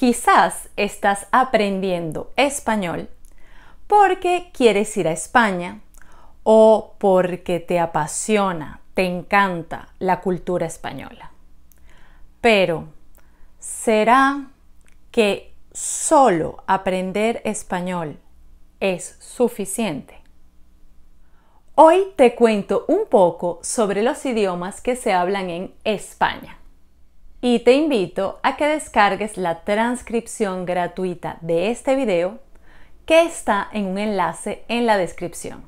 Quizás estás aprendiendo español porque quieres ir a España o porque te apasiona, te encanta la cultura española. Pero, ¿será que solo aprender español es suficiente? Hoy te cuento un poco sobre los idiomas que se hablan en España y te invito a que descargues la transcripción gratuita de este video que está en un enlace en la descripción.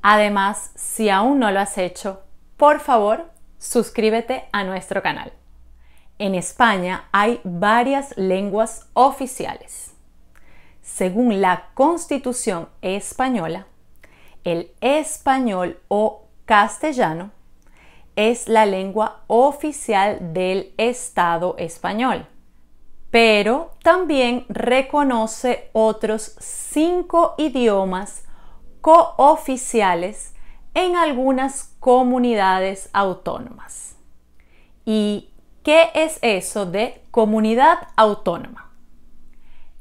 Además, si aún no lo has hecho, por favor, suscríbete a nuestro canal. En España hay varias lenguas oficiales. Según la Constitución española, el español o castellano es la lengua oficial del Estado español, pero también reconoce otros cinco idiomas cooficiales en algunas comunidades autónomas. ¿Y qué es eso de comunidad autónoma?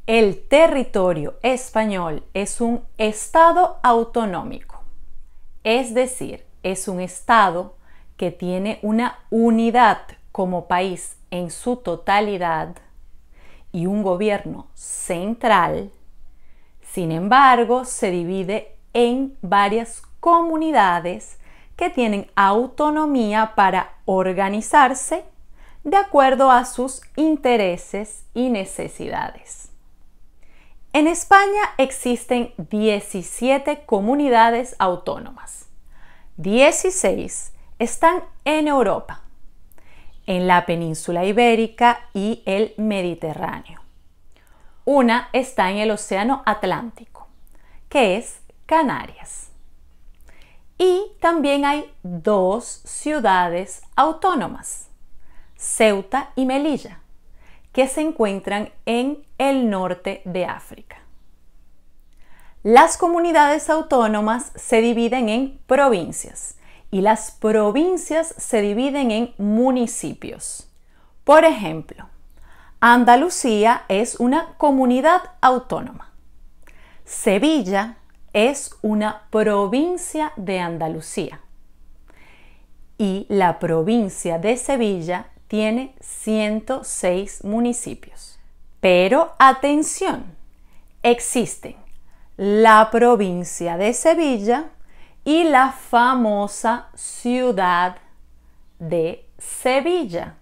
El territorio español es un estado autonómico, es decir, es un estado que tiene una unidad como país en su totalidad y un gobierno central, sin embargo, se divide en varias comunidades que tienen autonomía para organizarse de acuerdo a sus intereses y necesidades. En España existen 17 comunidades autónomas, 16 están en Europa, en la península ibérica y el Mediterráneo. Una está en el Océano Atlántico, que es Canarias. Y también hay dos ciudades autónomas, Ceuta y Melilla, que se encuentran en el norte de África. Las comunidades autónomas se dividen en provincias y las provincias se dividen en municipios. Por ejemplo, Andalucía es una comunidad autónoma. Sevilla es una provincia de Andalucía. Y la provincia de Sevilla tiene 106 municipios. Pero atención, existen la provincia de Sevilla y la famosa ciudad de Sevilla,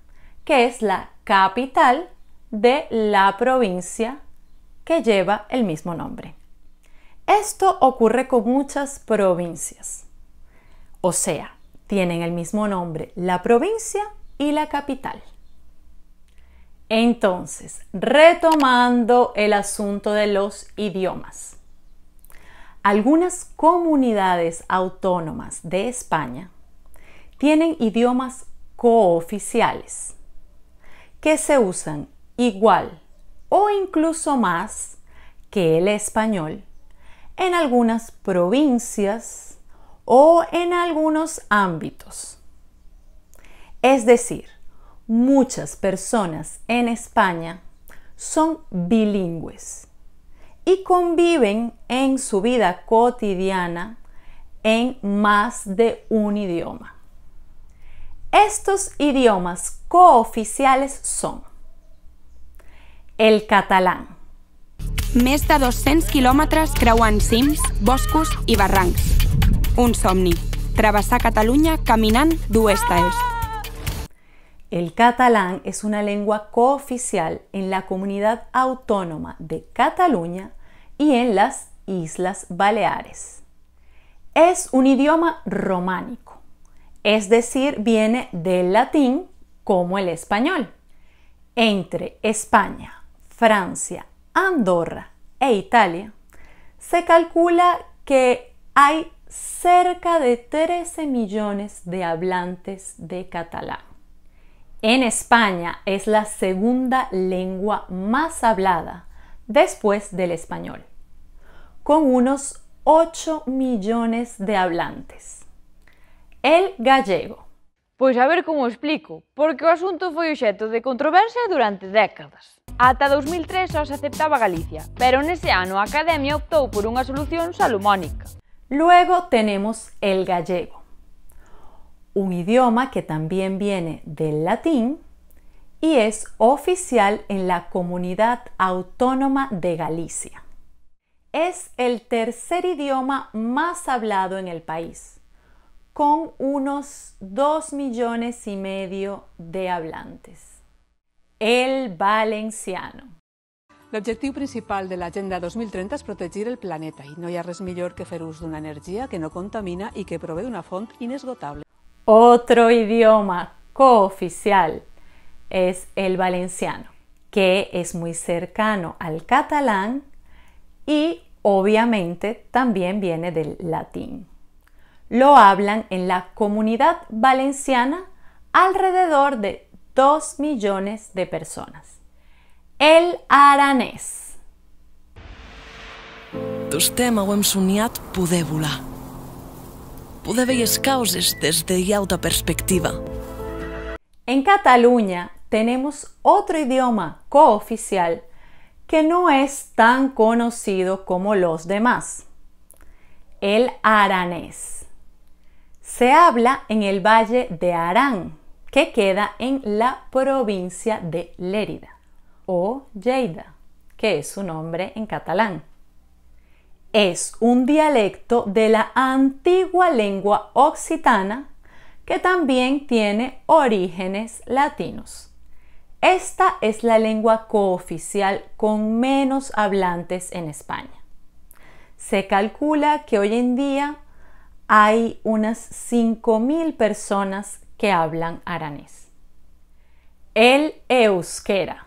que es la capital de la provincia que lleva el mismo nombre. Esto ocurre con muchas provincias. O sea, tienen el mismo nombre la provincia y la capital. Entonces, retomando el asunto de los idiomas. Algunas comunidades autónomas de España tienen idiomas cooficiales que se usan igual o incluso más que el español en algunas provincias o en algunos ámbitos. Es decir, muchas personas en España son bilingües y conviven en su vida cotidiana en más de un idioma. Estos idiomas cooficiales son el catalán. 200 boscos i Un somni, Catalunya caminant El catalán es una lengua cooficial en la comunidad autónoma de Cataluña y en las Islas Baleares. Es un idioma románico, es decir, viene del latín como el español. Entre España, Francia, Andorra e Italia, se calcula que hay cerca de 13 millones de hablantes de catalán. En España es la segunda lengua más hablada después del español, con unos 8 millones de hablantes. El gallego. Pues a ver cómo explico, porque el asunto fue objeto de controversia durante décadas. Hasta 2003 se aceptaba Galicia, pero ese ano a Academia optó por una solución salomónica. Luego tenemos el gallego, un idioma que también viene del latín y es oficial en la comunidad autónoma de Galicia. Es el tercer idioma más hablado en el país, con unos dos millones y medio de hablantes. El valenciano. El objetivo principal de la Agenda 2030 es proteger el planeta y no hay res millor que fer de una energía que no contamina y que provee una font inesgotable. Otro idioma cooficial es el valenciano, que es muy cercano al catalán y obviamente también viene del latín. Lo hablan en la comunidad valenciana alrededor de 2 millones de personas. El aranés. perspectiva. En Cataluña tenemos otro idioma cooficial que no es tan conocido como los demás, el aranés. Se habla en el Valle de Arán, que queda en la provincia de Lérida, o Lleida, que es su nombre en catalán. Es un dialecto de la antigua lengua occitana que también tiene orígenes latinos. Esta es la lengua cooficial con menos hablantes en España. Se calcula que hoy en día hay unas 5.000 personas que hablan aranés. El euskera.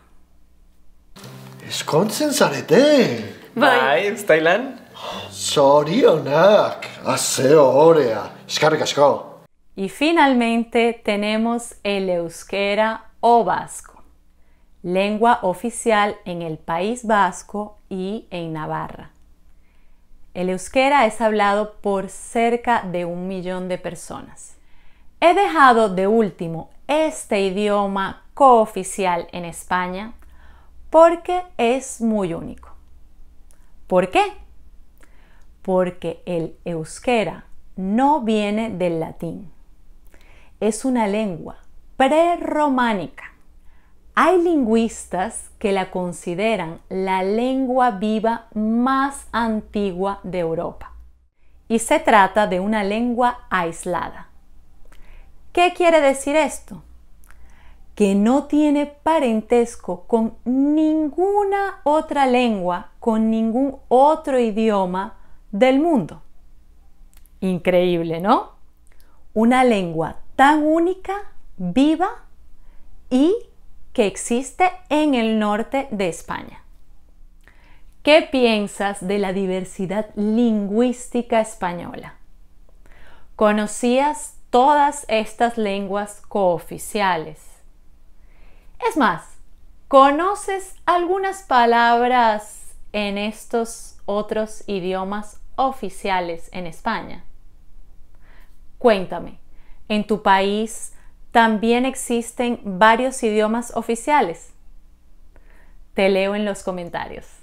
Y finalmente tenemos el euskera o vasco lengua oficial en el País Vasco y en Navarra. El euskera es hablado por cerca de un millón de personas. He dejado de último este idioma cooficial en España porque es muy único. ¿Por qué? Porque el euskera no viene del latín. Es una lengua prerrománica hay lingüistas que la consideran la lengua viva más antigua de Europa y se trata de una lengua aislada. ¿Qué quiere decir esto? Que no tiene parentesco con ninguna otra lengua, con ningún otro idioma del mundo. Increíble, ¿no? Una lengua tan única, viva y que existe en el norte de España. ¿Qué piensas de la diversidad lingüística española? ¿Conocías todas estas lenguas cooficiales? Es más, ¿conoces algunas palabras en estos otros idiomas oficiales en España? Cuéntame, ¿en tu país también existen varios idiomas oficiales. Te leo en los comentarios.